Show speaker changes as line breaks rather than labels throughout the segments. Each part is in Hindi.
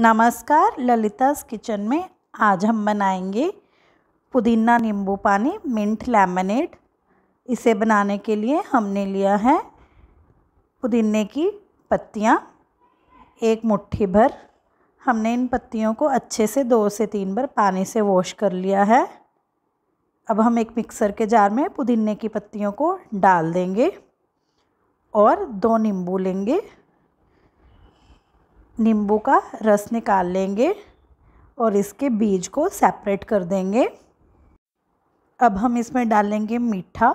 नमस्कार ललिताज किचन में आज हम बनाएंगे पुदीना नींबू पानी मिंट लेमनेड इसे बनाने के लिए हमने लिया है पुदीने की पत्तियाँ एक मुट्ठी भर हमने इन पत्तियों को अच्छे से दो से तीन बार पानी से वॉश कर लिया है अब हम एक मिक्सर के जार में पुदीने की पत्तियों को डाल देंगे और दो नींबू लेंगे नींबू का रस निकाल लेंगे और इसके बीज को सेपरेट कर देंगे अब हम इसमें डालेंगे मीठा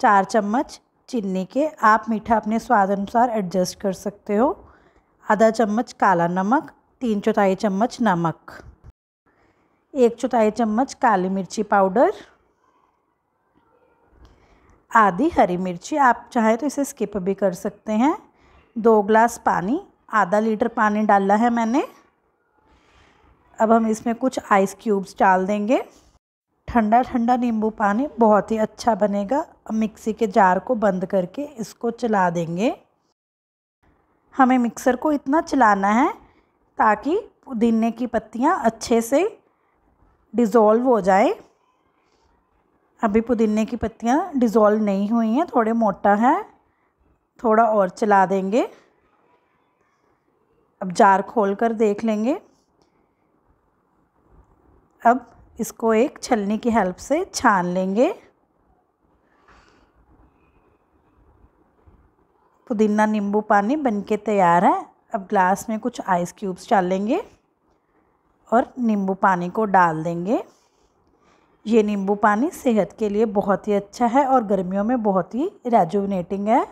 चार चम्मच चीनी के आप मीठा अपने स्वाद अनुसार एडजस्ट कर सकते हो आधा चम्मच काला नमक तीन चौथाई चम्मच नमक एक चौथाई चम्मच काली मिर्ची पाउडर आधी हरी मिर्ची आप चाहें तो इसे स्किप भी कर सकते हैं दो ग्लास पानी आधा लीटर पानी डाला है मैंने अब हम इसमें कुछ आइस क्यूब्स डाल देंगे ठंडा ठंडा नींबू पानी बहुत ही अच्छा बनेगा मिक्सी के जार को बंद करके इसको चला देंगे हमें मिक्सर को इतना चलाना है ताकि पुदीने की पत्तियाँ अच्छे से डिज़ोल्व हो जाए अभी पुदीने की पत्तियाँ डिज़ोल्व नहीं हुई हैं थोड़े मोटा है थोड़ा और चला देंगे अब जार खोल कर देख लेंगे अब इसको एक छलनी की हेल्प से छान लेंगे पुदीना नींबू पानी बनके तैयार है अब ग्लास में कुछ आइस क्यूब्स डालेंगे और नींबू पानी को डाल देंगे ये नींबू पानी सेहत के लिए बहुत ही अच्छा है और गर्मियों में बहुत ही रेजुविनेटिंग है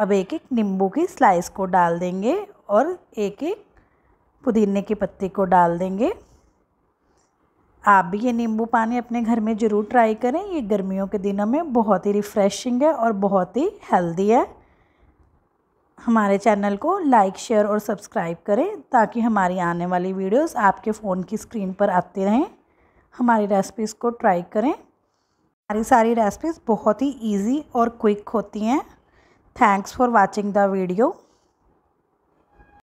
अब एक एक नींबू की स्लाइस को डाल देंगे और एक एक पुदीने के पत्ती को डाल देंगे आप भी ये नींबू पानी अपने घर में ज़रूर ट्राई करें ये गर्मियों के दिनों में बहुत ही रिफ़्रेशिंग है और बहुत ही हेल्दी है हमारे चैनल को लाइक शेयर और सब्सक्राइब करें ताकि हमारी आने वाली वीडियोस आपके फ़ोन की स्क्रीन पर आते रहें हमारी रेसिपीज़ को ट्राई करें हमारी सारी रेसिपीज़ बहुत ही ईजी और क्विक होती हैं thanks for watching the video